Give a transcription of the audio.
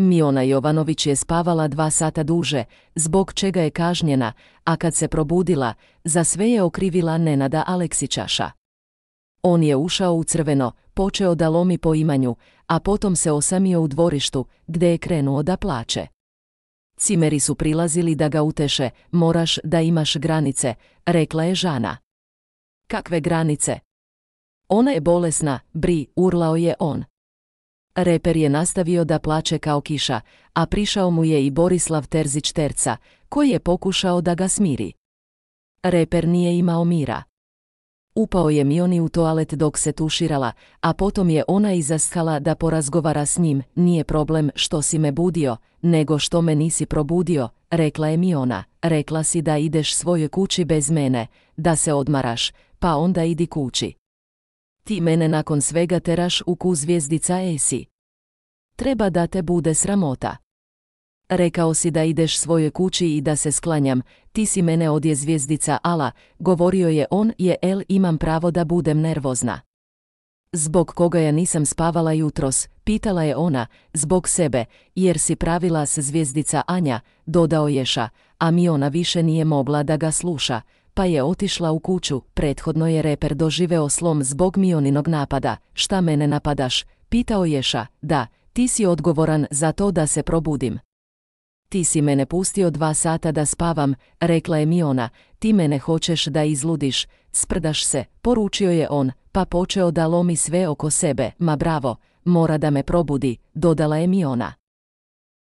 Miona Jovanović je spavala dva sata duže, zbog čega je kažnjena, a kad se probudila, za sve je okrivila Nenada Aleksićaša. On je ušao u crveno, počeo da lomi po imanju, a potom se osamio u dvorištu, gdje je krenuo da plače. Cimeri su prilazili da ga uteše, moraš da imaš granice, rekla je Žana. Kakve granice? Ona je bolesna, bri, urlao je on. Reper je nastavio da plače kao kiša, a prišao mu je i Borislav Terzić Terca, koji je pokušao da ga smiri. Reper nije imao mira. Upao je Mioni u toalet dok se tuširala, a potom je ona izaskala da porazgovara s njim, nije problem što si me budio, nego što me nisi probudio, rekla je Miona, rekla si da ideš svojoj kući bez mene, da se odmaraš, pa onda idi kući. Ti mene nakon svega teraš u ku zvijezdica Esi. Treba da te bude sramota. Rekao si da ideš svoje kući i da se sklanjam, ti si mene odje zvijezdica Ala, govorio je on je El imam pravo da budem nervozna. Zbog koga ja nisam spavala jutros, pitala je ona, zbog sebe, jer si pravila se zvijezdica Anja, dodao ješa, a mi ona više nije mogla da ga sluša, pa je otišla u kuću, prethodno je reper doživeo slom zbog mioninog napada, šta mene napadaš, pitao ješa, da, ti si odgovoran za to da se probudim. Ti si mene pustio dva sata da spavam, rekla je Miona, ti mene hoćeš da izludiš, sprdaš se, poručio je on, pa počeo da lomi sve oko sebe, ma bravo, mora da me probudi, dodala je Miona.